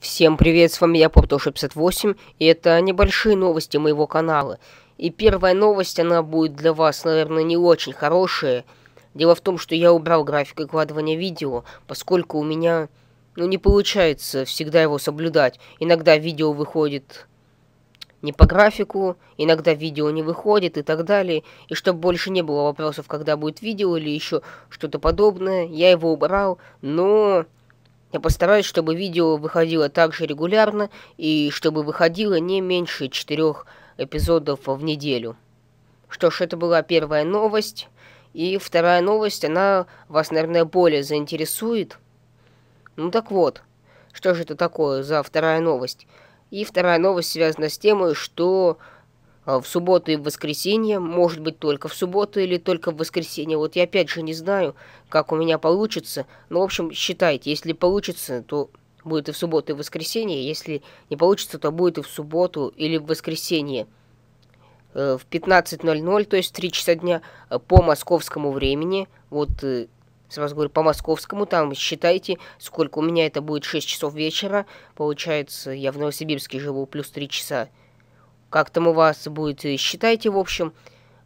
Всем привет, с вами я, Порто68, и это небольшие новости моего канала. И первая новость, она будет для вас, наверное, не очень хорошая. Дело в том, что я убрал график выкладывания видео, поскольку у меня, ну, не получается всегда его соблюдать. Иногда видео выходит не по графику, иногда видео не выходит и так далее. И чтобы больше не было вопросов, когда будет видео или еще что-то подобное, я его убрал, но я постараюсь, чтобы видео выходило также регулярно и чтобы выходило не меньше четырех эпизодов в неделю. Что ж, это была первая новость. И вторая новость, она вас, наверное, более заинтересует. Ну так вот, что же это такое за вторая новость? И вторая новость связана с тем, что а, в субботу и в воскресенье, может быть, только в субботу или только в воскресенье. Вот я опять же не знаю, как у меня получится, но, ну, в общем, считайте, если получится, то будет и в субботу, и в воскресенье, если не получится, то будет и в субботу или в воскресенье э, в 15.00, то есть в 3 часа дня э, по московскому времени, вот э, сразу говорю, по московскому, там считайте, сколько у меня это будет 6 часов вечера, получается, я в Новосибирске живу, плюс 3 часа как там у вас будет, считайте, в общем,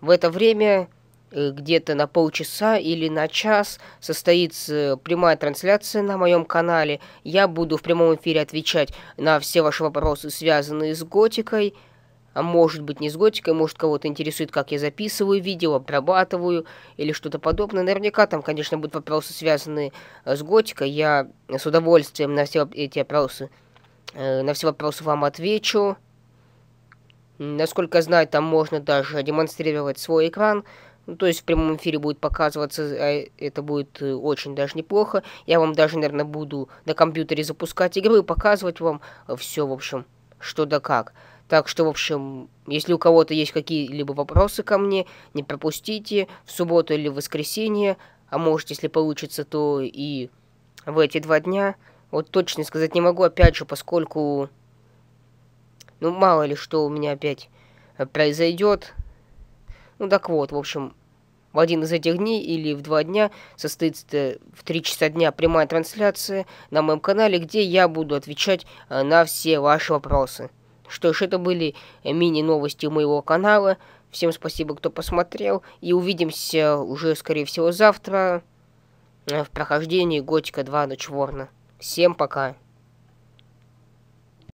в это время э, где-то на полчаса или на час состоится прямая трансляция на моем канале. Я буду в прямом эфире отвечать на все ваши вопросы, связанные с готикой. А может быть не с готикой, может кого-то интересует, как я записываю видео, обрабатываю или что-то подобное. Наверняка там, конечно, будут вопросы, связанные э, с готикой. Я с удовольствием на все эти вопросы, э, на все вопросы вам отвечу. Насколько знаю, там можно даже демонстрировать свой экран. Ну, то есть в прямом эфире будет показываться, э, а это будет э, очень даже неплохо. Я вам даже, наверное, буду на компьютере запускать игры и показывать вам э, все, в общем, что да как. Так что, в общем, если у кого-то есть какие-либо вопросы ко мне, не пропустите в субботу или в воскресенье, а может, если получится, то и в эти два дня. Вот точно сказать не могу, опять же, поскольку ну, мало ли, что у меня опять э, произойдет. Ну, так вот, в общем, в один из этих дней или в два дня состоится э, в три часа дня прямая трансляция на моем канале, где я буду отвечать э, на все ваши вопросы. Что ж, это были мини-новости моего канала. Всем спасибо, кто посмотрел. И увидимся уже, скорее всего, завтра в прохождении Готика 2 Ночворна. Всем пока.